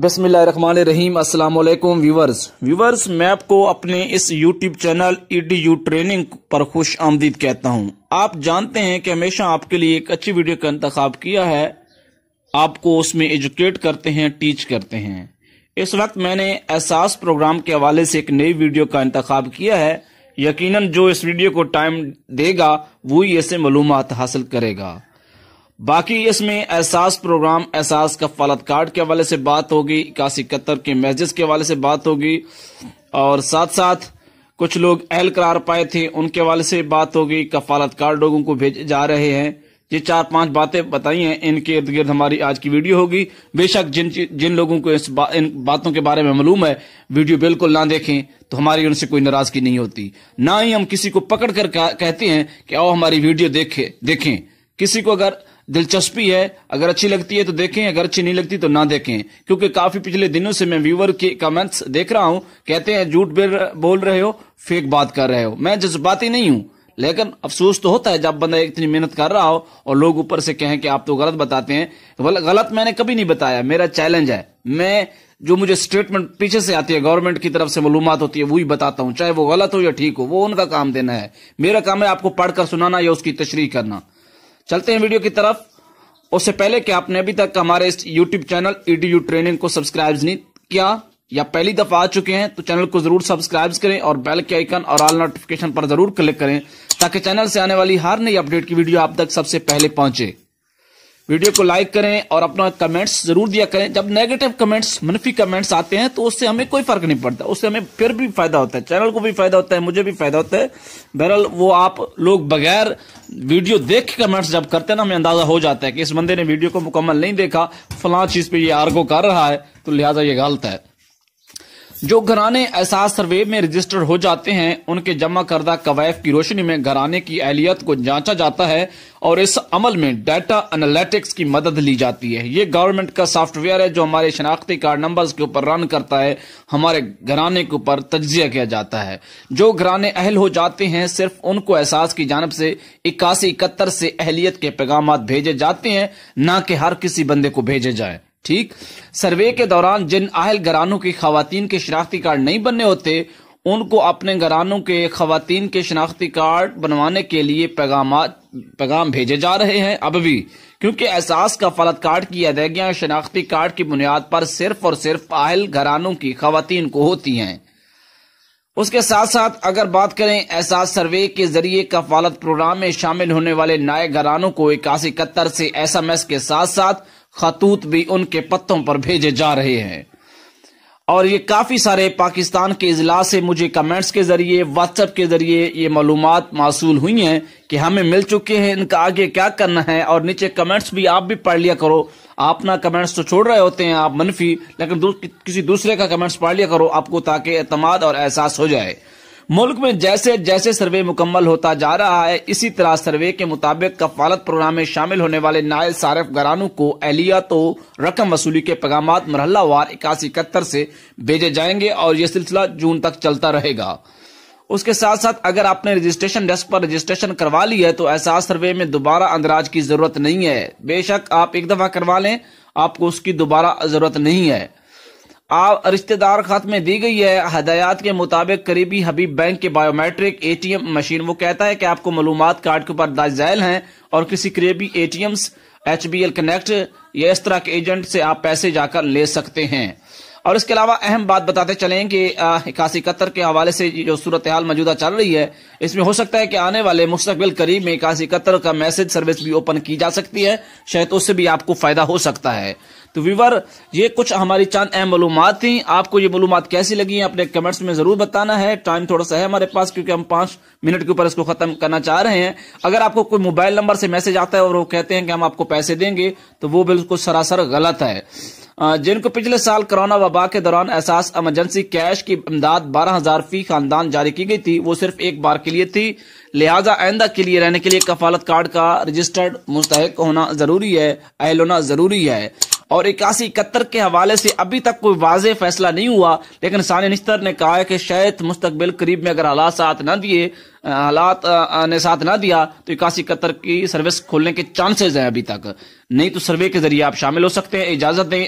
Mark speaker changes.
Speaker 1: बसमीम असलकुम viewers viewers मैं आपको अपने इस YouTube चैनल ई ट्रेनिंग पर खुश आमदीद कहता हूं आप जानते हैं कि हमेशा आपके लिए एक अच्छी वीडियो का इंतखब किया है आपको उसमें एजुकेट करते हैं टीच करते हैं इस वक्त मैंने एहसास प्रोग्राम के हवाले से एक नई वीडियो का इंतखब किया है यकीनन जो इस वीडियो को टाइम देगा वो ऐसे मालूम हासिल करेगा बाकी इसमें एहसास प्रोग्राम एहसास कफालत कार्ड के हवाले से बात होगी इक्यासी इकहत्तर के मैजिस के हवाले से बात होगी और साथ साथ कुछ लोग अहल करार पाए थे उनके हवाले से बात होगी कफालत कार्ड लोगों को भेजे जा रहे हैं ये चार पांच बातें बताई हैं इनके इर्द गिर्द हमारी आज की वीडियो होगी बेशक जिन जिन लोगों को इस बा, इन बातों के बारे में मालूम है वीडियो बिल्कुल ना देखें तो हमारी उनसे कोई नाराजगी नहीं होती ना ही हम किसी को पकड़ कर कहते हैं कि आओ हमारी वीडियो देखे देखें किसी को अगर दिलचस्पी है अगर अच्छी लगती है तो देखें अगर अच्छी नहीं लगती तो ना देखें क्योंकि काफी पिछले दिनों से मैं व्यूवर के कमेंट्स देख रहा हूं कहते हैं झूठ बोल रहे हो फेक बात कर रहे हो मैं जज्बाती नहीं हूं लेकिन अफसोस तो होता है जब बंदा इतनी मेहनत कर रहा हो और लोग ऊपर से कहें कि आप तो गलत बताते हैं गलत मैंने कभी नहीं बताया मेरा चैलेंज है मैं जो मुझे स्टेटमेंट पीछे से आती है गवर्नमेंट की तरफ से मालूम होती है वही बताता हूँ चाहे वो गलत हो या ठीक हो वो उनका काम देना है मेरा काम है आपको पढ़कर सुनाना या उसकी तशरी करना चलते हैं वीडियो की तरफ उससे पहले कि आपने अभी तक हमारे इस YouTube channel EDU e training को सब्सक्राइब नहीं किया या पहली दफा आ चुके हैं तो चैनल को जरूर सब्सक्राइब करें और बेल के आइकन और ऑल नोटिफिकेशन पर जरूर क्लिक करें ताकि चैनल से आने वाली हर नई अपडेट की वीडियो आप तक सबसे पहले पहुंचे वीडियो को लाइक करें और अपना कमेंट्स जरूर दिया करें जब नेगेटिव कमेंट्स मनफी कमेंट्स आते हैं तो उससे हमें कोई फर्क नहीं पड़ता उससे हमें फिर भी फायदा होता है चैनल को भी फायदा होता है मुझे भी फायदा होता है बहरहाल वो आप लोग बगैर वीडियो देख के कमेंट्स जब करते हैं ना हमें अंदाजा हो जाता है कि इस बंदे ने वीडियो को मुकम्मल नहीं देखा फला चीज पे ये आर्गो कर रहा है तो लिहाजा ये गलत है जो घराने एहसास सर्वे में रजिस्टर हो जाते हैं उनके जमा करदा कवैफ की रोशनी में घराने की अहलियत को जांचा जाता है और इस अमल में डाटा एनालिटिक्स की मदद ली जाती है ये गवर्नमेंट का सॉफ्टवेयर है जो हमारे शनाख्ती कार्ड नंबर्स के ऊपर रन करता है हमारे घराने के ऊपर तजिया किया जाता है जो घराने अहल हो जाते हैं सिर्फ उनको एहसास की जानब से इक्यासी इकहत्तर से अहलियत के पैगाम भेजे जाते हैं ना कि हर किसी बंदे को भेजे जाए ठीक सर्वे के दौरान जिन आहल घरानों की खातन के शनाख्ती कार्ड नहीं बनने होते उनको अपने घरानों के खातन के शनाख्ती कार्ड बनवाने के लिए पैगाम पैगाम भेजे जा रहे हैं अब भी क्योंकि एहसास का फलत कार्ड की अदायगियां शनाख्ती कार्ड की बुनियाद पर सिर्फ और सिर्फ आहल घरानों की खातन को होती हैं उसके साथ साथ अगर बात करें एहसास सर्वे के जरिए कफालत प्रोग्राम में शामिल होने वाले नए घरानों को इक्यासी इकहत्तर से एस एम एस के साथ साथ खतूत भी उनके पत्तों पर भेजे जा रहे हैं और ये काफ़ी सारे पाकिस्तान के अजला से मुझे कमेंट्स के ज़रिए व्हाट्सएप के ज़रिए ये मालूम मासूल हुई है कि हमें मिल चुके हैं इनका आगे क्या करना है और नीचे कमेंट्स भी आप भी पढ़ लिया करो आप ना कमेंट्स तो छोड़ रहे होते हैं आप मनफी लेकिन दूस, किसी दूसरे का कमेंट्स पढ़ लिया करो आपको ताकि एतमाद और एहसास हो जाए मुल्क में जैसे जैसे सर्वे मुकम्मल होता जा रहा है इसी तरह सर्वे के मुताबिक कफालत प्रोग्राम में शामिल होने वाले नायल सारफ घरानों को एहलिया तो रकम वसूली के पैगाम वार इक्यासी इकहत्तर से भेजे जाएंगे और ये सिलसिला जून तक चलता रहेगा उसके साथ साथ अगर आपने रजिस्ट्रेशन डेस्क पर रजिस्ट्रेशन करवा ली है तो एहसास सर्वे में दोबारा अंदराज की जरूरत नहीं है बेशक आप एक दफा करवा लें आपको उसकी दोबारा जरूरत नहीं है आप रिश्तेदार खत में दी गई है हदायत के मुताबिक करीबी हबीब बैंक के biometric A T M machine वो कहता है कि आपको मालूम कार्ड के ऊपर जायल हैं और किसी करीबी A T M H B L connect या इस तरह के एजेंट से आप पैसे जाकर ले सकते हैं और इसके अलावा अहम बात बताते चलें कि इक्यासी इकहत्तर के हवाले से जो सूरत हाल मौजूदा चल रही है इसमें हो सकता है कि आने वाले मुस्तबिल करीब में इक्यासी इकहत्तर का मैसेज सर्विस भी ओपन की जा सकती है शायद उससे भी आपको फ़ायदा हो सकता है तो वीवर ये कुछ हमारी चंद अहम मालूम थी आपको ये मालूम कैसी लगी है अपने कमेंट्स में ज़रूर बताना है टाइम थोड़ा सा है हमारे पास क्योंकि हम पांच मिनट के ऊपर इसको ख़त्म करना चाह रहे हैं अगर आपको कोई मोबाइल नंबर से मैसेज आता है और वो कहते हैं कि हम आपको पैसे देंगे तो वो बिल्कुल सरासर गलत है जिनको पिछले साल कोरोना वबा के दौरान एहसास एमरजेंसी कैश की इमदाद बारह हजार फी खानदान जारी की गई थी वो सिर्फ एक बार के लिए थी लिहाजा आइंदा के लिए रहने के लिए कफालत कार्ड का रजिस्टर्ड मुस्तक होना जरूरी है अहल होना जरूरी है और इक्यासी इकहत्तर के हवाले से अभी तक कोई वाज फैसला नहीं हुआ लेकिन सानी निश्तर ने कहा है कि शायद मुस्तबिल करीब में अगर हालात साथ न दिए हालात ने साथ ना दिया तो इक्यासी इकहत्तर की सर्विस खोलने के चांसेज हैं अभी तक नहीं तो सर्वे के जरिए आप शामिल हो सकते हैं इजाजत दें